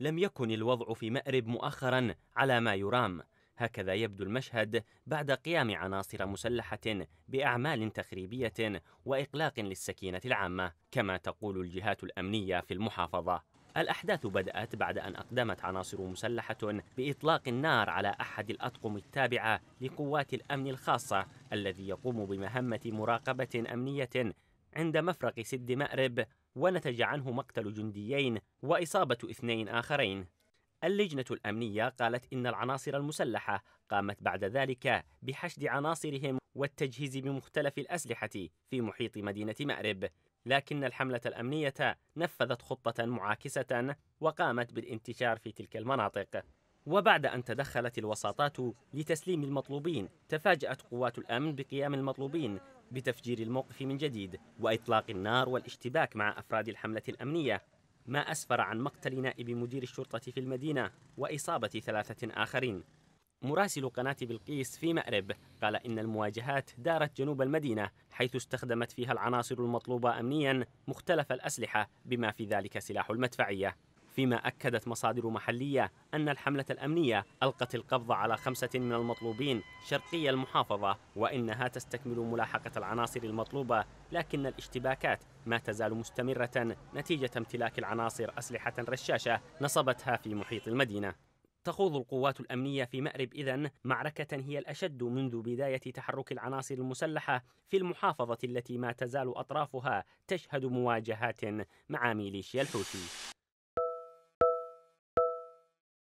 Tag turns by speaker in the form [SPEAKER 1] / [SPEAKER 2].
[SPEAKER 1] لم يكن الوضع في مأرب مؤخرا على ما يرام هكذا يبدو المشهد بعد قيام عناصر مسلحة بأعمال تخريبية وإقلاق للسكينة العامة كما تقول الجهات الأمنية في المحافظة الأحداث بدأت بعد أن أقدمت عناصر مسلحة بإطلاق النار على أحد الأطقم التابعة لقوات الأمن الخاصة الذي يقوم بمهمة مراقبة أمنية عند مفرق سد مأرب ونتج عنه مقتل جنديين وإصابة اثنين آخرين اللجنة الأمنية قالت إن العناصر المسلحة قامت بعد ذلك بحشد عناصرهم والتجهيز بمختلف الأسلحة في محيط مدينة مأرب لكن الحملة الأمنية نفذت خطة معاكسة وقامت بالانتشار في تلك المناطق وبعد أن تدخلت الوساطات لتسليم المطلوبين تفاجأت قوات الأمن بقيام المطلوبين بتفجير الموقف من جديد وإطلاق النار والاشتباك مع أفراد الحملة الأمنية ما أسفر عن مقتل نائب مدير الشرطة في المدينة وإصابة ثلاثة آخرين مراسل قناة بلقيس في مأرب قال إن المواجهات دارت جنوب المدينة حيث استخدمت فيها العناصر المطلوبة أمنيا مختلف الأسلحة بما في ذلك سلاح المدفعية فيما أكدت مصادر محلية أن الحملة الأمنية ألقت القبض على خمسة من المطلوبين شرقي المحافظة وإنها تستكمل ملاحقة العناصر المطلوبة لكن الاشتباكات ما تزال مستمرة نتيجة امتلاك العناصر أسلحة رشاشة نصبتها في محيط المدينة تخوض القوات الأمنية في مأرب إذن معركة هي الأشد منذ بداية تحرك العناصر المسلحة في المحافظة التي ما تزال أطرافها تشهد مواجهات مع ميليشيا الحوثي